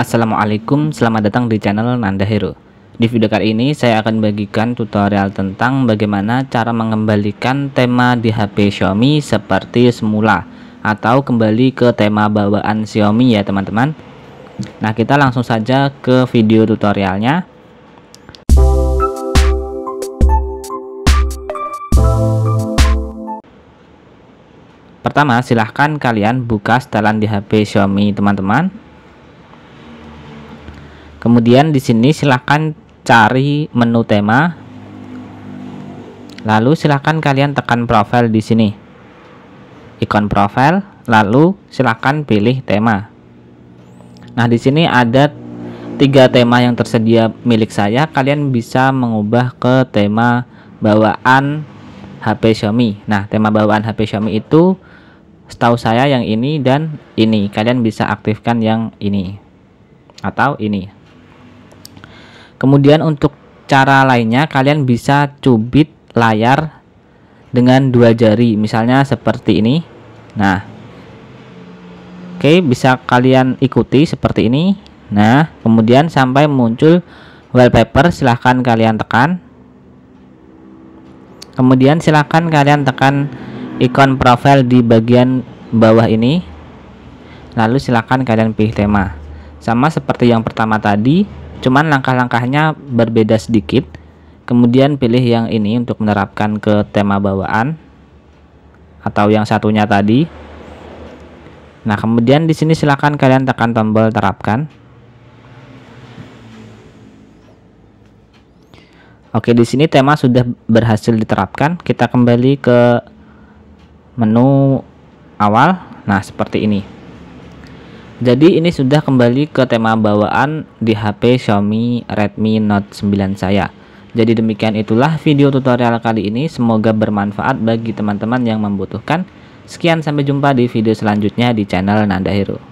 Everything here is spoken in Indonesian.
Assalamualaikum, selamat datang di channel Nanda Hero Di video kali ini saya akan bagikan tutorial tentang bagaimana cara mengembalikan tema di HP Xiaomi seperti semula Atau kembali ke tema bawaan Xiaomi ya teman-teman Nah kita langsung saja ke video tutorialnya Pertama, silahkan kalian buka setelan di HP Xiaomi teman-teman kemudian di sini silahkan cari menu tema lalu silahkan kalian tekan profile di sini ikon profile lalu silahkan pilih tema nah di sini ada tiga tema yang tersedia milik saya kalian bisa mengubah ke tema bawaan HP Xiaomi nah tema bawaan HP Xiaomi itu setahu saya yang ini dan ini kalian bisa aktifkan yang ini atau ini Kemudian untuk cara lainnya kalian bisa cubit layar dengan dua jari misalnya seperti ini. Nah, Oke, bisa kalian ikuti seperti ini. Nah, kemudian sampai muncul wallpaper, silahkan kalian tekan. Kemudian silahkan kalian tekan ikon profil di bagian bawah ini. Lalu silahkan kalian pilih tema. Sama seperti yang pertama tadi, Cuman langkah-langkahnya berbeda sedikit. Kemudian pilih yang ini untuk menerapkan ke tema bawaan atau yang satunya tadi. Nah, kemudian di sini silakan kalian tekan tombol terapkan. Oke, di sini tema sudah berhasil diterapkan. Kita kembali ke menu awal. Nah, seperti ini. Jadi ini sudah kembali ke tema bawaan di HP Xiaomi Redmi Note 9 saya. Jadi demikian itulah video tutorial kali ini, semoga bermanfaat bagi teman-teman yang membutuhkan. Sekian sampai jumpa di video selanjutnya di channel Nanda Hero.